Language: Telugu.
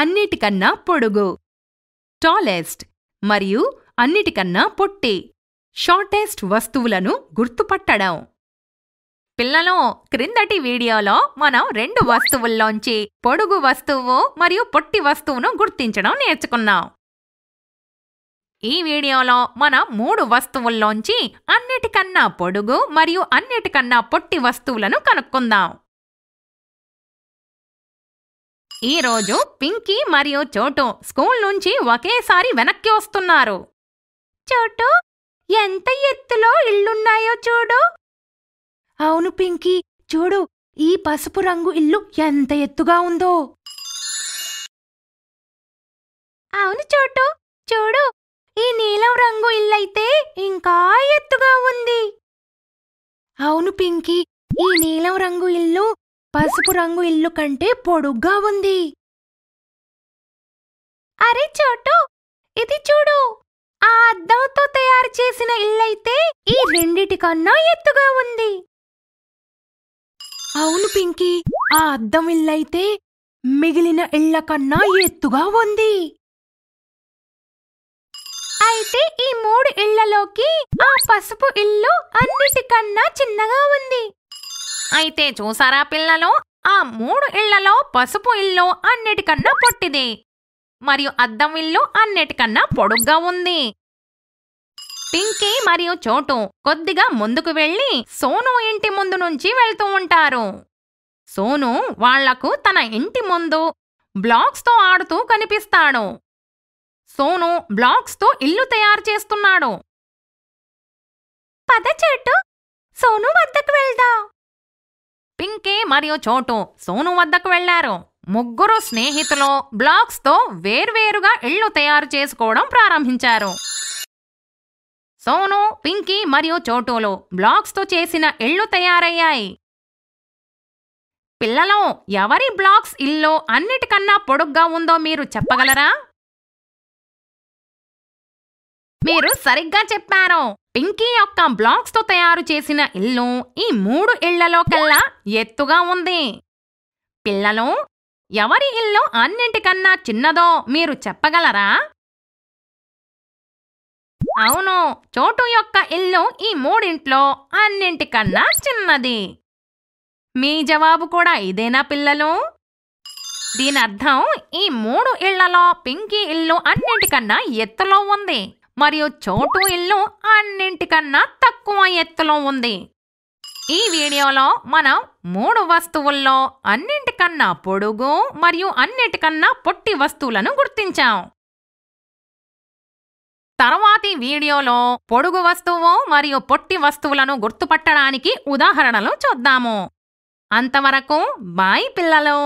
అన్నిటికన్నా పొడుగు టాలెస్ట్ మరియు అన్నిటికన్నా పొట్టి షార్టెస్ట్ వస్తువులను గుర్తుపట్టడం పిల్లలు క్రిందటి వీడియోలో మనం రెండు వస్తువుల్లోంచి పొడుగు వస్తువు మరియు పొట్టి వస్తువును గుర్తించడం నేర్చుకున్నాం ఈ వీడియోలో మనం మూడు వస్తువుల్లోంచి అన్నిటికన్నా పొడుగు మరియు అన్నిటికన్నా పొట్టి వస్తువులను కనుక్కుందాం ఈ రోజు పింకీ మరియు చోటు స్కూల్ నుంచి ఒకేసారి వెనక్కి వస్తున్నారు చోటు ఎంత ఎత్తులో ఇల్లున్నాయో చూడు అవును పింకీ చూడు ఈ పసుపు రంగు ఇల్లు ఎంత ఎత్తుగా ఉందో అవును చోటు చూడు ఈ నీలం రంగు ఇల్లైతే ఇంకా ఎత్తుగా ఉంది అవును పింకీ ఈ నీలం రంగు ఇల్లు పసుపు రంగు ఇల్లు కంటే పొడుగ్గా ఉంది అరే చోటు ఇది చూడు ఆ అద్దంతో తయారు చేసిన ఇల్లైతే ఈ రెండిటి కన్నా ఎత్తుగా ఉంది అవును పింకీ ఆ అద్దం ఇల్లైతే మిగిలిన ఇళ్ల కన్నా ఎత్తుగా ఉంది అయితే ఈ మూడు ఇళ్లలోకి ఆ పసుపు ఇల్లు అన్నిటికన్నా చిన్నగా ఉంది అయితే చూసారా పిల్లలు ఆ మూడు ఇళ్లలో పసుపు ఇల్లు అన్నిటికన్నా పొట్టిది మరియు అద్దం ఇల్లు అన్నిటికన్నా పొడుగ్గా ఉంది పింకీ మరియు చోటు కొద్దిగా ముందుకు వెళ్ళి సోను ఇంటి ముందు నుంచి వెళ్తూ ఉంటారు సోను వాళ్లకు తన ఇంటి ముందు బ్లాక్స్తో ఆడుతూ కనిపిస్తాడు సోను బ్లాక్స్తో ఇల్లు తయారు చేస్తున్నాడు పద చెట్టు సోను వద్దకు వెళ్దాం పింకీ మరియు చోటు సోను వద్దకు వెళ్లారు ముగ్గురు స్నేహితులు బ్లాక్స్ తో వేర్వేరుగా ఇళ్లు తయారు చేసుకోవడం ప్రారంభించారు సోను పింకీ మరియు చోటులు బ్లాక్స్ తో చేసిన ఇళ్లు తయారయ్యాయి పిల్లలు ఎవరి బ్లాక్స్ ఇల్లు అన్నిటికన్నా పొడుగ్గా ఉందో మీరు చెప్పగలరా మీరు సరిగ్గా చెప్పారు పింకీ యొక్క బ్లాక్స్ తో తయారు చేసిన ఇల్లు ఈ మూడు ఇళ్లలో కల్లా ఎత్తుగా ఉంది పిల్లలు ఎవరి ఇల్లు అన్నింటికన్నా చిన్నదో మీరు చెప్పగలరా అవును చోటు యొక్క ఇల్లు ఈ మూడింట్లో అన్నింటికన్నా చిన్నది మీ జవాబు కూడా ఇదేనా పిల్లలు దీని అర్థం ఈ మూడు ఇళ్లలో పింకీ ఇల్లు అన్నింటికన్నా ఎత్తులో ఉంది మరియు చోటు ఇల్లు అన్నింటికన్నా తక్కువ ఎత్తులో ఉంది ఈ వీడియోలో మనం మూడు వస్తువుల్లో అన్నింటికన్నా పొడుగు మరియు అన్నిటికన్నా పొట్టి వస్తువులను గుర్తించాం తర్వాతి వీడియోలో పొడుగు వస్తువు మరియు పొట్టి వస్తువులను గుర్తుపట్టడానికి ఉదాహరణలు చూద్దాము అంతవరకు బాయ్ పిల్లలు